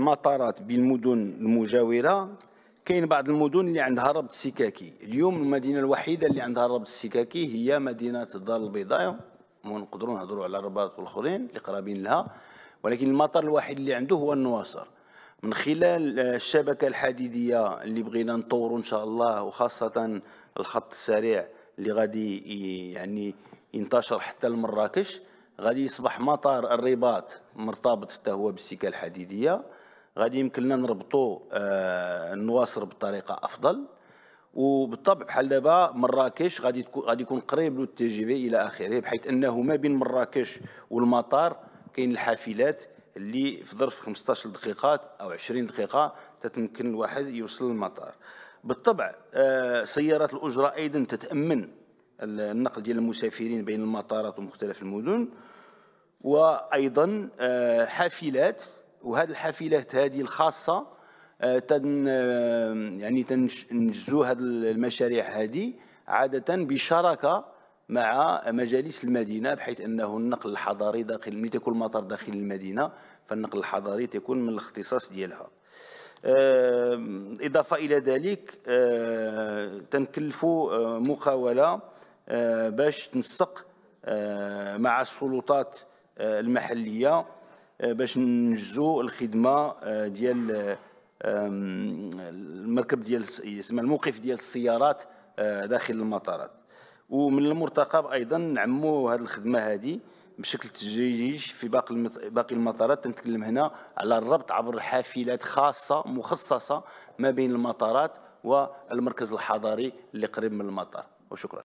المطارات بالمدن المجاوره كاين بعض المدن اللي عندها ربط سكاكي اليوم المدينه الوحيده اللي عندها ربط سكاكي هي مدينه الدار البيضاء ونقدروا نهضروا على الرباط والاخرين اللي قرابين لها ولكن المطار الوحيد اللي عنده هو النواصر من خلال الشبكه الحديديه اللي بغينا نطوروا ان شاء الله وخاصه الخط السريع اللي غادي يعني ينتشر حتى لمراكش غادي يصبح مطار الرباط مرتبط حتى هو بالسكه الحديديه غادي يمكننا نربطوا آه، النواصر بطريقه افضل وبالطبع بحال دابا مراكش غادي غادي يكون قريب لو تي جي في الى اخره بحيث انه ما بين مراكش والمطار كاين الحافلات اللي في ظرف 15 دقيقه او 20 دقيقه تتمكن الواحد يوصل للمطار بالطبع آه، سيارات الاجره ايضا تتامن النقل ديال المسافرين بين المطارات ومختلف المدن وايضا آه، حافلات وهذه الحافلات هذه الخاصه آه، تن آه، يعني تنجزوا هذه المشاريع هذه عاده بشراكه مع مجالس المدينه بحيث انه النقل الحضري داخل ملي تكون المطار داخل المدينه فالنقل الحضري تكون من الاختصاص ديالها إضافة إلى ذلك آه، تنكلفوا مقاولة باش تنسق مع السلطات المحلية آه، باش ننجزوا الخدمه آه، ديال المركب ديال يسمى الموقف ديال السيارات آه، داخل المطارات ومن المرتقب ايضا نعموا هذه الخدمه هذه بشكل تجريجي في باقي باقي المطارات تنتكلم هنا على الربط عبر حافلات خاصه مخصصه ما بين المطارات والمركز الحضاري اللي قريب من المطار وشكرا